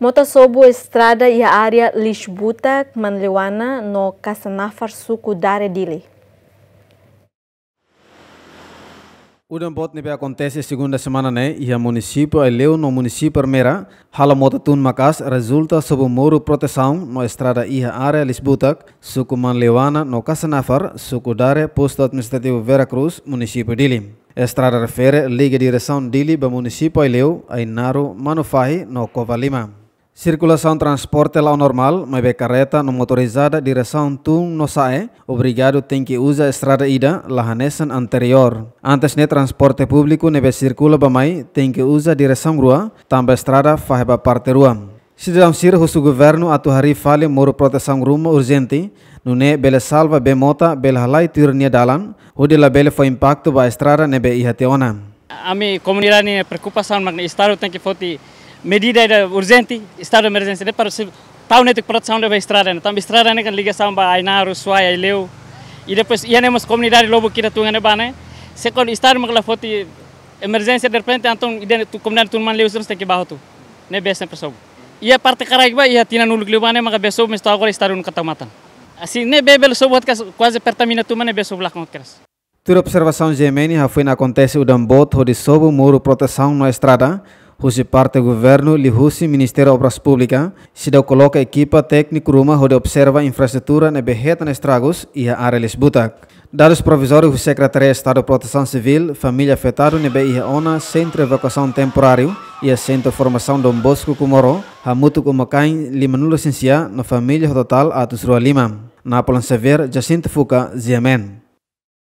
Mota sobo estrada ia área Lisbuta, manliwana no kasanafar suku Dare Dili. Udan bot nebe acontece segunda semana ne, ia a município eleu no município Mera hala mota tun makas resulta sobu muro proteção no estrada ia área Lisbuta, suku manliwana no kasanafar suku Dare, posto administrativo Cruz município Dili. Estrada refere liga direção Dili ba município eleu, naru Manufahi, no kovalima. Lima. Circulação transporte lá normal, mas kereta carreta não motorizada direção tum no sae, obrigado tem que usa estrada ida lahanesan anterior. Antes ne transporte público nebe circula bamai, tem que usa direção rua, também estrada faheba parte rua. Se dalam sir husu governo atu hari fale moro proteção rumo urgente, nune bele salva be mota bele halai tirnia dalan, la bele foi impacto ba estrada nebe ihateona. Ami comunidade ne preocupação magne estado tem que foti medida urgente, estado de emergência, né, para tal neto proteção da estrada, né, também estrada né, ligação para Ainaro, e Leu, e depois íamos comunidade lobo que tu né, né, se quando estar uma foto emergência de repente então tu comunidade tu turma leu se que barro tu, né, besta pessoa. E a parte caraiba e a tina no lugar né, mas besou, mas agora estar no catamatan. Assim, né, bebel sou quase pertamina tu man né, besou lá com cresce. Tur observação gemene, foi na acontece o dambot, o de sobo, muro proteção na é estrada, Husi parte do governo li husi Ministério Obras Públicas se deu coloca equipa técnica ruma onde observa infraestrutura na berreta na estragos e a área butak. Dados provisórios do secretário de Estado de Proteção Civil, família afetada na BIA ONA, Centro de Evacuação Temporário e a Centro de Formação Dom Bosco Kumoro, Hamutu Kumakain Limanulo Sensia, na família total Atusrua Lima. Na Polansever, Jacinto Fuca, Ziamen.